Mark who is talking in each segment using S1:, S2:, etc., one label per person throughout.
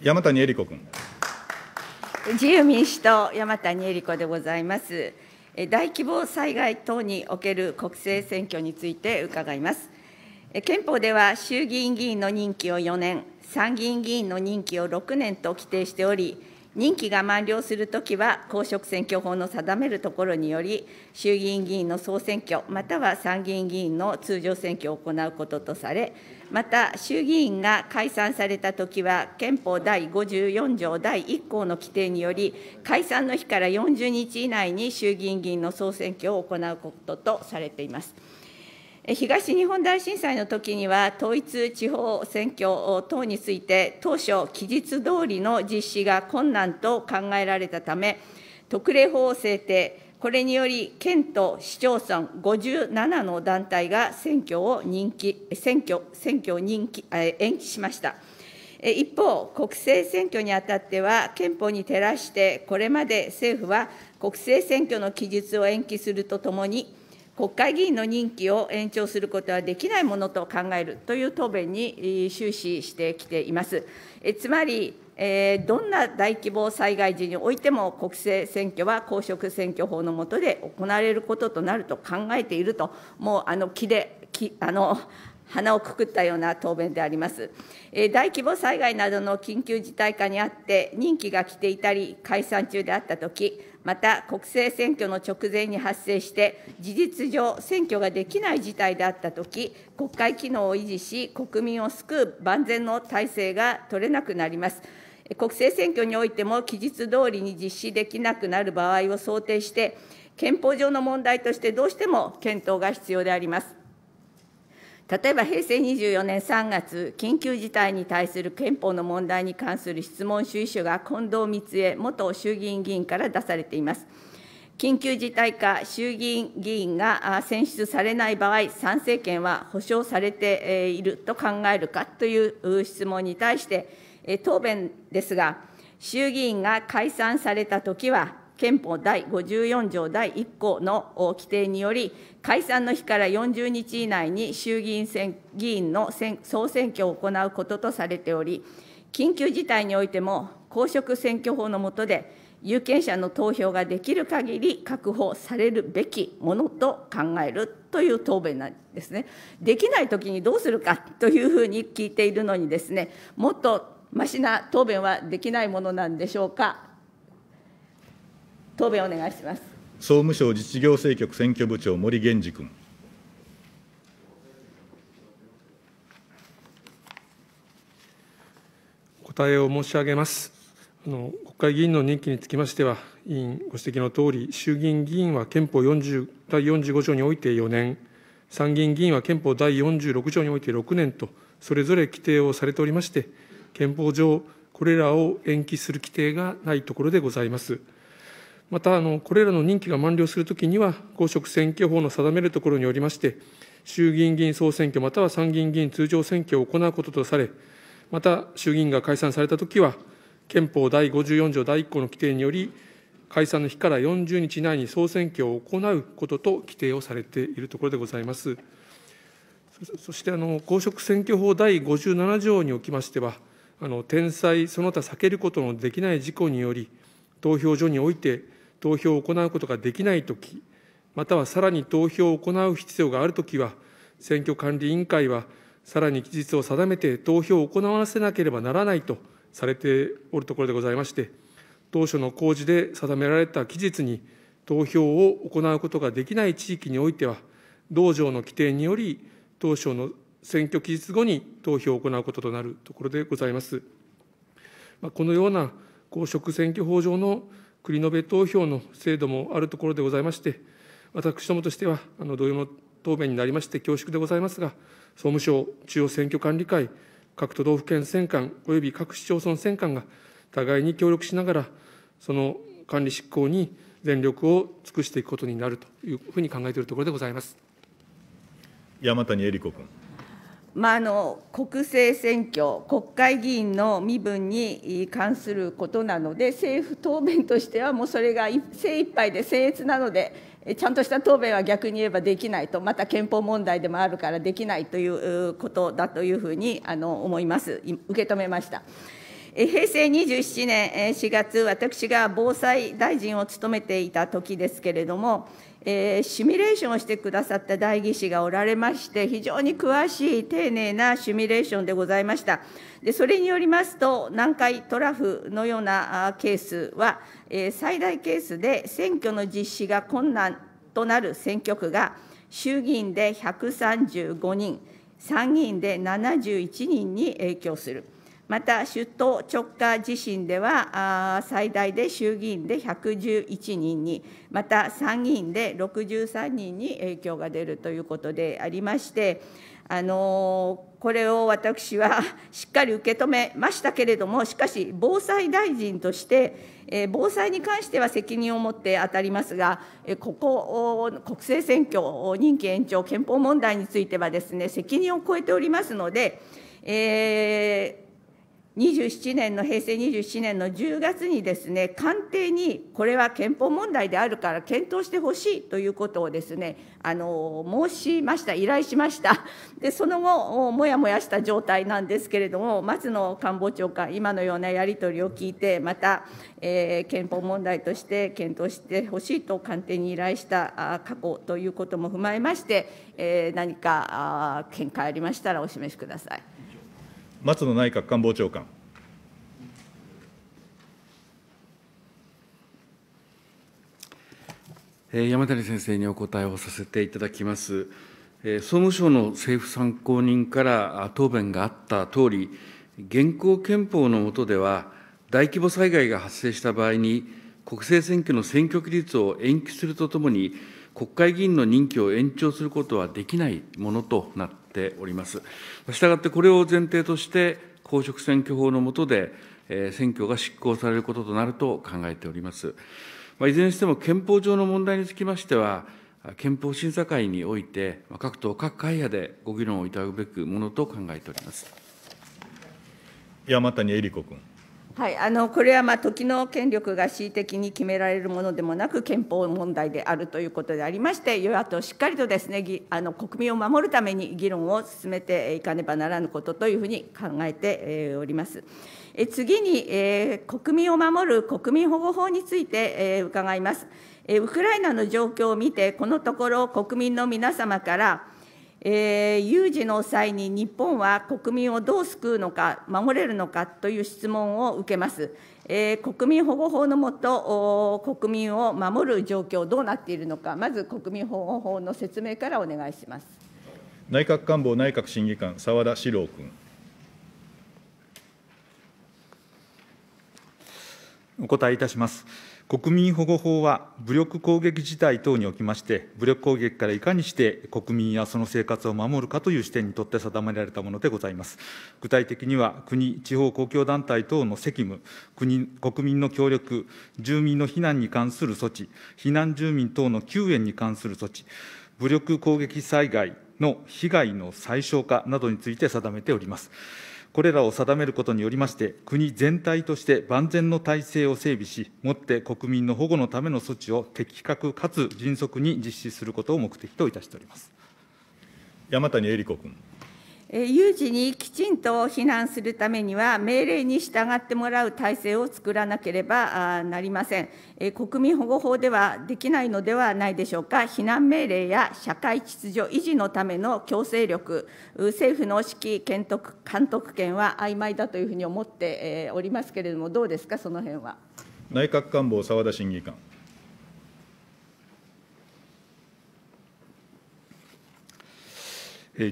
S1: 山谷恵理子君。
S2: 自由民主党、山谷恵理子でございます。大規模災害等における国政選挙について伺います。憲法では衆議院議員の任期を4年、参議院議員の任期を6年と規定しており、任期が満了するときは、公職選挙法の定めるところにより、衆議院議員の総選挙、または参議院議員の通常選挙を行うこととされ、また、衆議院が解散されたときは、憲法第54条第1項の規定により、解散の日から40日以内に衆議院議員の総選挙を行うこととされています。東日本大震災の時には、統一地方選挙等について、当初、期日通りの実施が困難と考えられたため、特例法を制定。これにより、県と市町村57の団体が選挙を任期選挙選挙任期延期しました。一方、国政選挙にあたっては、憲法に照らして、これまで政府は国政選挙の期日を延期するとともに、国会議員の任期を延長することはできないものと考えるという答弁に終始してきています。えつまりえー、どんな大規模災害時においても国政選挙は公職選挙法の下で行われることとなると考えていると、もうあの木で、木あの 鼻をくくったような答弁であります。大規模災害などの緊急事態下にあって、任期が来ていたり、解散中であったとき、また国政選挙の直前に発生して、事実上、選挙ができない事態であったとき、国会機能を維持し、国民を救う万全の体制が取れなくなります。国政選挙においても期日通りに実施できなくなる場合を想定して、憲法上の問題としてどうしても検討が必要であります。例えば平成24年3月、緊急事態に対する憲法の問題に関する質問主意書が近藤光恵元衆議院議員から出されています。緊急事態下、衆議院議員が選出されない場合、参政権は保障されていると考えるかという質問に対して、答弁ですが、衆議院が解散されたときは、憲法第54条第1項の規定により、解散の日から40日以内に衆議院選議員の総選挙を行うこととされており、緊急事態においても、公職選挙法の下で、有権者の投票ができる限り確保されるべきものと考えるという答弁なんですね。できないときにどうするかというふうに聞いているのにですね、もっとましな答弁はできないものなんでしょうか。答弁お願いします。
S1: 総務省自治行政局選挙部長、森源次君。
S3: 答えを申し上げます。あの国会議員の任期につきましては、委員ご指摘のとおり、衆議院議員は憲法40第45条において4年、参議院議員は憲法第46条において6年と、それぞれ規定をされておりまして、憲法上、これらを延期する規定がないところでございます。また、あのこれらの任期が満了するときには、公職選挙法の定めるところによりまして、衆議院議員総選挙または参議院議員通常選挙を行うこととされ、また衆議院が解散されたときは、憲法第54条第1項の規定により、解散の日から40日以内に総選挙を行うことと規定をされているところでございます。そしてあの、公職選挙法第57条におきましては、あの天災その他避けることのできない事故により投票所において投票を行うことができないときまたはさらに投票を行う必要があるときは選挙管理委員会はさらに期日を定めて投票を行わせなければならないとされておるところでございまして当初の公示で定められた期日に投票を行うことができない地域においては道場の規定により当初の選挙期日後に投票を行うこととなるところでございます。まあ、このような公職選挙法上の繰延べ投票の制度もあるところでございまして、私どもとしては、あの同様の答弁になりまして恐縮でございますが、総務省、中央選挙管理会、各都道府県選管及び各市町村選管が互いに協力しながら、その管理執行に全力を尽くしていくことになるというふうに考えているところでございます。山谷恵理子君。
S2: まあ、あの国政選挙、国会議員の身分に関することなので、政府答弁としては、もうそれが精一杯で僭越なので、ちゃんとした答弁は逆に言えばできないと、また憲法問題でもあるからできないということだというふうにあの思います、受け止めました。平成27年4月、私が防災大臣を務めていた時ですけれども、えー、シミュレーションをしてくださった代議士がおられまして、非常に詳しい、丁寧なシミュレーションでございました。でそれによりますと、南海トラフのようなケースは、えー、最大ケースで選挙の実施が困難となる選挙区が、衆議院で135人、参議院で71人に影響する。また首都直下地震では最大で衆議院で111人にまた参議院で63人に影響が出るということでありましてあのこれを私は しっかり受け止めましたけれども、しかし、防災大臣として、防災に関しては責任を持って当たりますが、ここ、国政選挙、任期延長、憲法問題についてはですね、責任を超えておりますので、えー27年の平成27年の10月にですね官邸にこれは憲法問題であるから検討してほしいということをですねあの申しました依頼しましたでその後もやもやした状態なんですけれども松野官房長官今のようなやり取りを聞いてまた、えー、憲法問題として検討してほしいと官邸に依頼した過去ということも踏まえまして、えー、何か見解ありましたらお示しください。
S1: 松野内閣官房長官。
S4: 山谷先生にお答えをさせていただきます。総務省の政府参考人から答弁があったとおり、現行憲法の下では、大規模災害が発生した場合に、国政選挙の選挙期日を延期するとともに、国会議員の任期を延長することはできないものとなっっております。したがって、これを前提として、公職選挙法の下で、選挙が執行されることとなると考えております。まいずれにしても憲法上の問題につきましては、憲法審査会において、各党、各会派でご議論をいただくべくものと考えております山谷恵理子君。
S2: はい、あのこれはまあ時の権力が恣意的に決められるものでもなく憲法問題であるということでありまして与野党しっかりとですねあの国民を守るために議論を進めていかねばならぬことというふうに考えております。え次に、えー、国民を守る国民保護法について、えー、伺います。ウクライナの状況を見てこのところ国民の皆様からえー、有事の際に日本は国民をどう救うのか、守れるのかという質問を受けます。えー、国民保護法のもと、国民を守る状況、どうなっているのか、まず国民保護法の説明からお願いします
S1: 内閣官房内閣審議官、澤田史郎君。お答えいたします。国民保護法は、武
S5: 力攻撃事態等におきまして、武力攻撃からいかにして国民やその生活を守るかという視点にとって定められたものでございます。具体的には、国、地方公共団体等の責務、国国民の協力、住民の避難に関する措置、避難住民等の救援に関する措置、武力攻撃災害の被害の最小化などについて定めております。これらを定めることによりまして、国全体として万全の体制を整備し、もって国民の保護のための措置を的確かつ迅速に実施することを目的といたしております山谷
S1: 絵理子君。
S2: 有事にきちんと避難するためには、命令に従ってもらう体制を作らなければなりません。国民保護法ではできないのではないでしょうか、避難命令や社会秩序維持のための強制力、政府の指揮、監督監督権は曖昧だというふうに思っておりますけれども、どうですか、その辺は。
S1: 内閣官房、澤田審議官。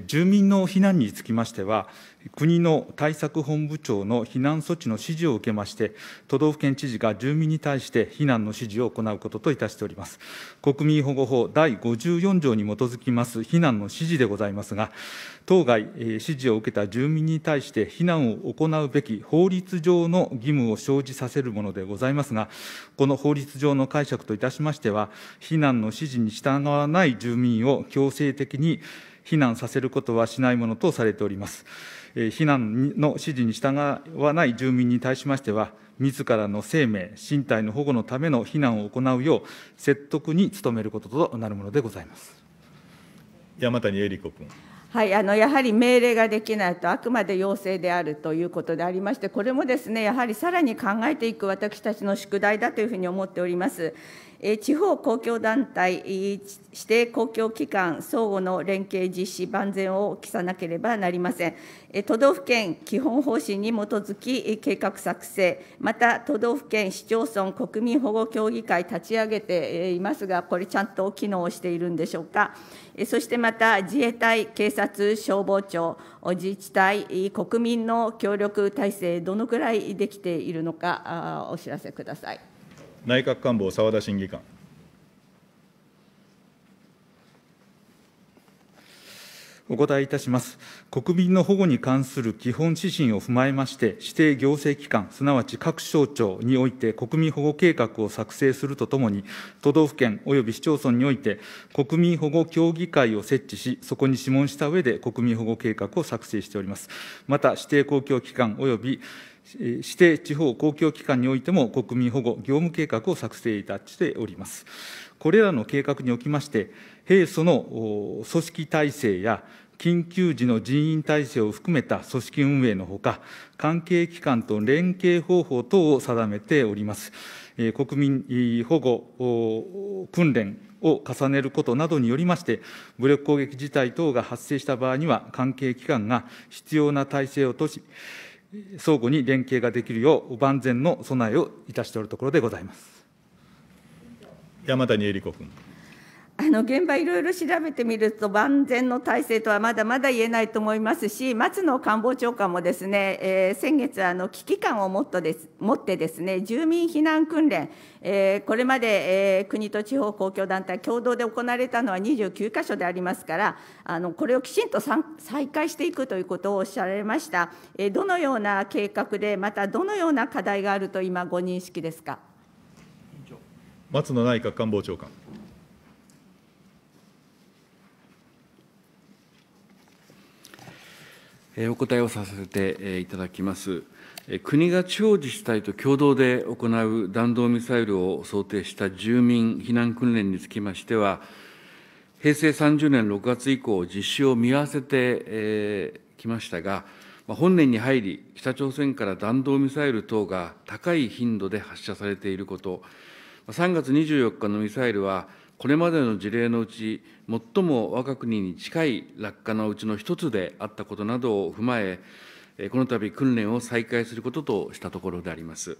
S5: 住民の避難につきましては、国の対策本部長の避難措置の指示を受けまして、都道府県知事が住民に対して避難の指示を行うことといたしております。国民保護法第54条に基づきます避難の指示でございますが、当該指示を受けた住民に対して避難を行うべき法律上の義務を生じさせるものでございますが、この法律上の解釈といたしましては、避難の指示に従わない住民を強制的に避難させることはしないものとされております。避難の指示に従わない住民に対しましては、自らの生命、身体の保護のための避難を行うよう、説得に努めることとなるものでございます山谷恵理子君。
S2: はい、あのやはり命令ができないと、あくまで要請であるということでありまして、これもですねやはりさらに考えていく私たちの宿題だというふうに思っております。地方公共団体、指定公共機関相互の連携実施、万全を期さなければなりません。都道府県基本方針に基づき計画作成、また都道府県市町村国民保護協議会立ち上げていますが、これ、ちゃんと機能しているんでしょうか。そしてまた自衛隊、警察、消防庁、自治体、国民の協力体制、どのくらいできているのか、お知らせください。
S1: 内閣官房澤田審議官。お答
S5: えいたします。国民の保護に関する基本指針を踏まえまして、指定行政機関、すなわち各省庁において国民保護計画を作成するとともに、都道府県及び市町村において、国民保護協議会を設置し、そこに諮問した上で国民保護計画を作成しております。また、指定公共機関及び指定地方公共機関においても国民保護業務計画を作成いたしております。これらの計画におきまして、平素の組織体制や緊急時の人員体制を含めた組織運営のほか、関係機関と連携方法等を定めております。国民保護訓練を重ねることなどによりまして、武力攻撃事態等が発生した場合には、関係機関が必要な体制をとし、相互に連携ができるよう、万全の備えをいたしておるところでございます。山谷
S1: 恵理子君。
S2: あの現場いろいろ調べてみると万全の体制とはまだまだ言えないと思いますし松野官房長官もですね、えー、先月あの危機感をもっとです持ってですね住民避難訓練、えー、これまで、えー、国と地方公共団体共同で行われたのは29か所でありますからあのこれをきちんと再開していくということをおっしゃられました、えー、どのような計画でまたどのような課題があると今ご認識ですか
S1: 松野内閣官房長
S3: 官。
S4: お答えをさせていただきます。国が地方自治体と共同で行う弾道ミサイルを想定した住民避難訓練につきましては、平成30年6月以降、実施を見合わせてきましたが、本年に入り、北朝鮮から弾道ミサイル等が高い頻度で発射されていること、3月24日のミサイルは、これまでの事例のうち、最もわが国に近い落下のうちの一つであったことなどを踏まえ、この度訓練を再開することとしたところであります。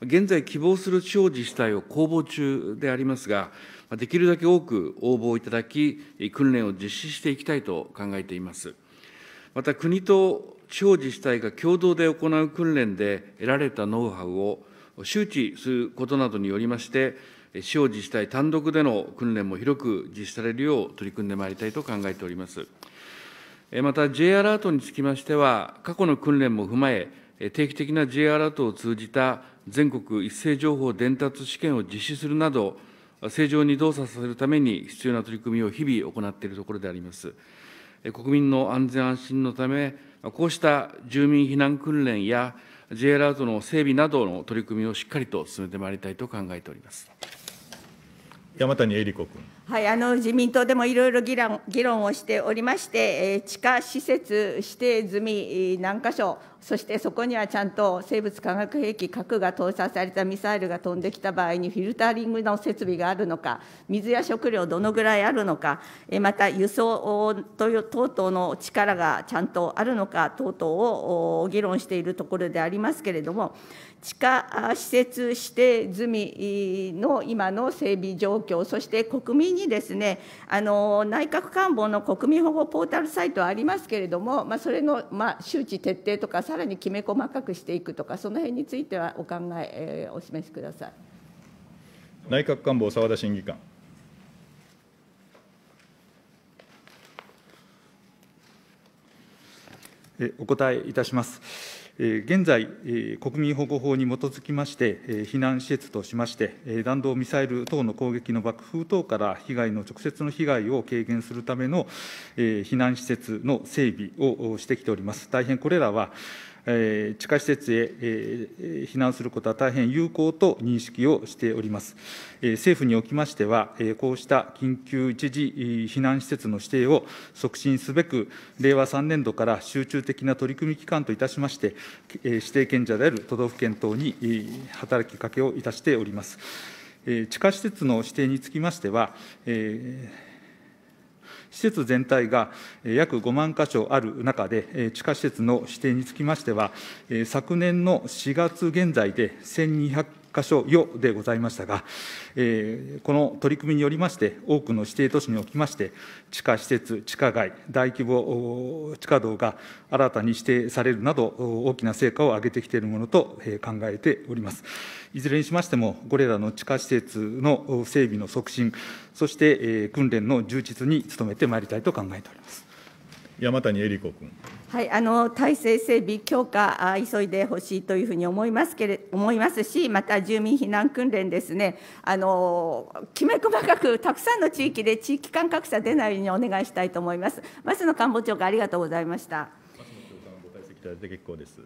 S4: 現在、希望する地方自治体を公募中でありますが、できるだけ多く応募いただき、訓練を実施していきたいと考えています。また、国と地方自治体が共同で行う訓練で得られたノウハウを周知することなどによりまして、地方自治体単独での訓練も広く実施されるよう取り組んでまいりたいと考えております。また J アラートにつきましては、過去の訓練も踏まえ、定期的な J アラートを通じた全国一斉情報伝達試験を実施するなど、正常に動作させるために必要な取り組みを日々行っているところであります。国民の安全安心のため、こうした住民避難訓練や J アラートの整備などの取り組みをしっかりと進めてまいりたいと考えております。山谷
S2: 恵理子君。はい、あの自民党でもいろいろ議論議論をしておりまして、えー、地下施設指定済み何箇所、そしてそこにはちゃんと生物化学兵器、核が搭載されたミサイルが飛んできた場合に、フィルタリングの設備があるのか、水や食料、どのぐらいあるのか、えー、また輸送等々の力がちゃんとあるのか等々を議論しているところでありますけれども、地下施設指定済みの今の整備状況、そして国民にですね、あの内閣官房の国民保護ポータルサイトはありますけれども、まあ、それの、まあ、周知徹底とか、さらにきめ細かくしていくとか、その辺についてはお考え、えー、お示しください
S1: 内閣官房、澤田審議官。
S5: お答えいたします。現在、国民保護法に基づきまして、避難施設としまして、弾道ミサイル等の攻撃の爆風等から被害の直接の被害を軽減するための避難施設の整備をしてきております。大変これらは地下施設へ避難することは大変有効と認識をしております。政府におきましては、こうした緊急一時避難施設の指定を促進すべく、令和3年度から集中的な取り組み期間といたしまして、指定権者である都道府県等に働きかけをいたしております。地下施設の指定につきましては、えー施設全体が約5万箇所ある中で、地下施設の指定につきましては、昨年の4月現在で1200箇所よでございましたが、えー、この取り組みによりまして、多くの指定都市におきまして、地下施設、地下街、大規模地下道が新たに指定されるなど、大きな成果を上げてきているものと考えております。いずれにしましても、これらの地下施設の整備の促進、そして訓練の充実に努めてまいりたいと考えております。山
S1: 谷恵理子君。
S2: はい、あの体制整備強化あ、急いでほしいというふうに思いますけれ思いますし、また住民避難訓練ですね、あのきめ細かくたくさんの地域で地域間格差出ないようにお願いしたいと思います。松野官房長官ありがとうございました。
S1: 松野長官ご退席いただいて結構です。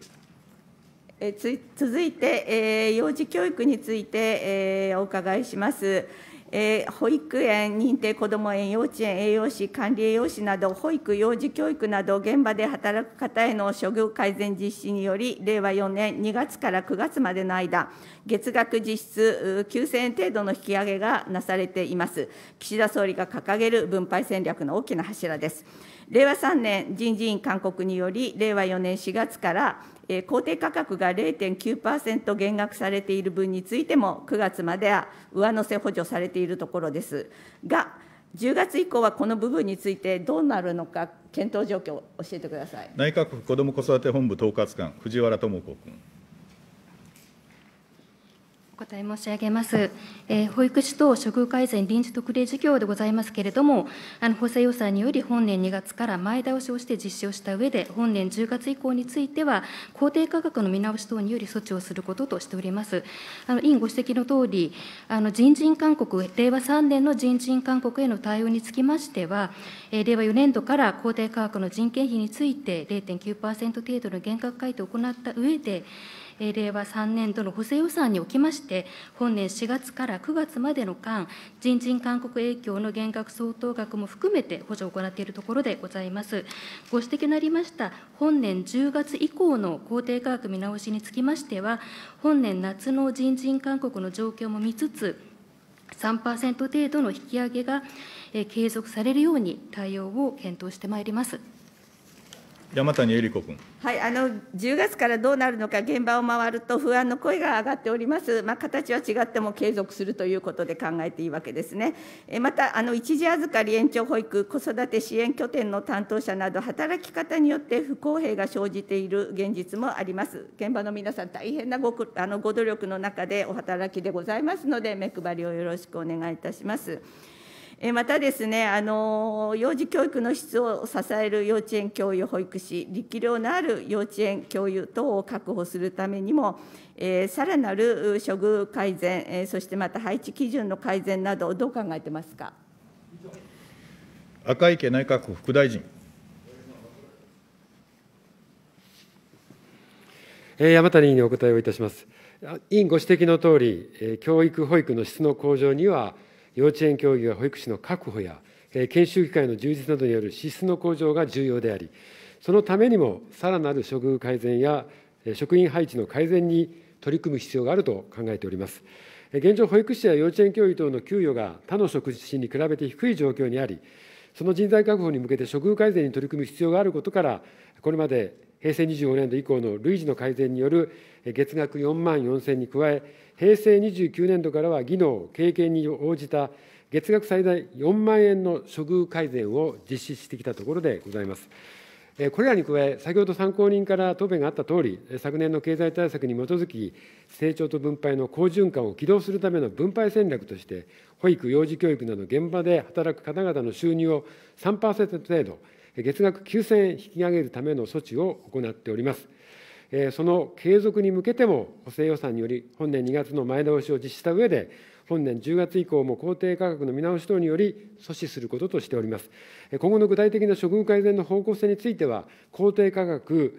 S2: えつ続いて、えー、幼児教育について、えー、お伺いします。えー、保育園、認定こども園、幼稚園、栄養士、管理栄養士など、保育・幼児教育など、現場で働く方への処遇改善実施により、令和4年2月から9月までの間、月額実質9000円程度の引き上げがなされています。岸田総理が掲げる分配戦略の大きな柱です。令和3年人事院勧告により、令和4年4月からえ公定価格が0.9%減額されている分についても、9月までは上乗せ補助されているところですが、10月以降はこの部分についてどうなるのか、検討状況を教えてください
S1: 内閣府こども・子育て本部統括官、藤原智子君。
S5: お答え申し上げます、えー、保育士等処遇改善臨時特例事業でございますけれども、あの補正予算により本年2月から前倒しをして実施をした上で、本年10月以降については、公定価格の見直し等により措置をすることとしております。あの委員ご指摘のとおり、あの人事勧告、令和3年の人事勧告への対応につきましては、えー、令和4年度から公定価格の人件費について0.9%程度の減額回答を行った上で、令和3年度の補正予算におきまして、本年4月から9月までの間、人人勧告影響の減額相当額も含めて補助を行っているところでございます。ご指摘のありました、本年10月以降の公定価格見直しにつきましては、本年夏の人人勧告の状況も見つつ、3%程度
S2: の引き上げが継続されるように対応を検討してまいります。
S1: 山谷恵理子君。
S2: はい、あの10月からどうなるのか、現場を回ると不安の声が上がっております、まあ、形は違っても継続するということで考えていいわけですね。えまたあの、一時預かり延長保育、子育て支援拠点の担当者など、働き方によって不公平が生じている現実もあります。現場の皆さん、大変なごあのご努力の中でお働きでございますので、目配りをよろしくお願いいたします。またですねあの幼児教育の質を支える幼稚園教諭保育士力量のある幼稚園教諭等を確保するためにも、えさらなる処遇改善、えそしてまた配置基準の改善などどう考えてますか
S1: 赤池内閣副大臣。
S6: 山谷委員にお答えをいたします。委員ご指摘のとおり、教育保育の質の向上には幼稚園教諭や保育士の確保や、研修機会の充実などによる支出の向上が重要であり、そのためにも、さらなる処遇改善や職員配置の改善に取り組む必要があると考えております。現状、保育士や幼稚園教諭等の給与が他の職種に比べて低い状況にあり、その人材確保に向けて処遇改善に取り組む必要があることから、これまで平成25年度以降の累次の改善による月額4万4000に加え、平成29年度からは技能、経験に応じた月額最大4万円の処遇改善を実施してきたところでございます。これらに加え、先ほど参考人から答弁があったとおり、昨年の経済対策に基づき、成長と分配の好循環を起動するための分配戦略として、保育、幼児教育など現場で働く方々の収入を3%程度、月額9000円引き上げるための措置を行っております。その継続に向けても補正予算により、本年2月の前倒しを実施した上で、本年10月以降も公定価格の見直し等により阻止することとしております。今後の具体的な処遇改善の方向性については、公定価格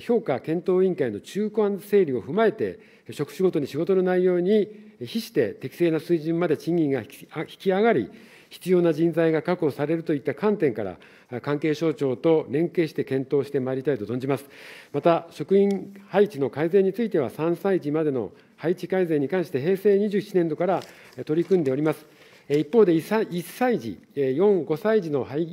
S6: 評価検討委員会の中間整理を踏まえて、職種ごとに仕事の内容に比して適正な水準まで賃金が引き上がり、必要な人材が確保されるといった観点から、関係省庁と連携して検討してまいりたいと存じます。また、職員配置の改善については、3歳児までの配置改善に関して、平成27年度から取り組んでおります。一方で1歳児、4、5歳児の配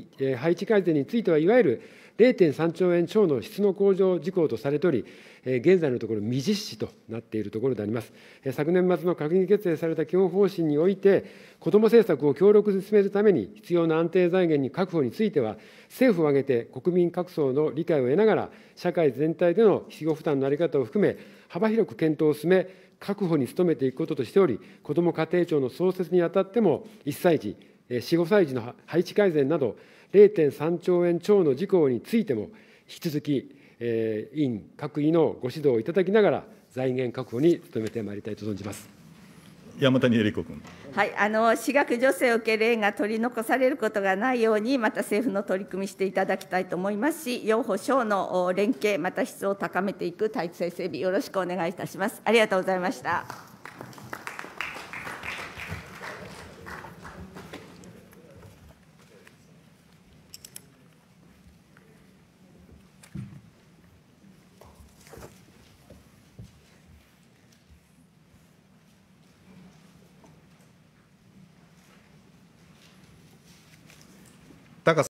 S6: 置改善については、いわゆる0.3兆円超の質の向上事項とされており、現在のところ未実施となっているところであります。昨年末の閣議決定された基本方針において、子ども政策を強力に進めるために必要な安定財源に確保については、政府を挙げて国民各層の理解を得ながら、社会全体での費用負担の在り方を含め、幅広く検討を進め、確保に努めていくこととしており、こども家庭庁の創設にあたっても、1歳児、4、5歳児の配置改善など、0.3兆円超の事項についても、引き続き、委員各位のご指導いただきながら、財源確保に努めてまいりたいと存じます。山谷恵理子君。
S2: はい、あの私学助成を受ける園が取り残されることがないように、また政府の取り組みしていただきたいと思いますし、要保障の連携、また質を高めていく体制整備、よろしくお願いいたします。ありがとうございました。
S5: だから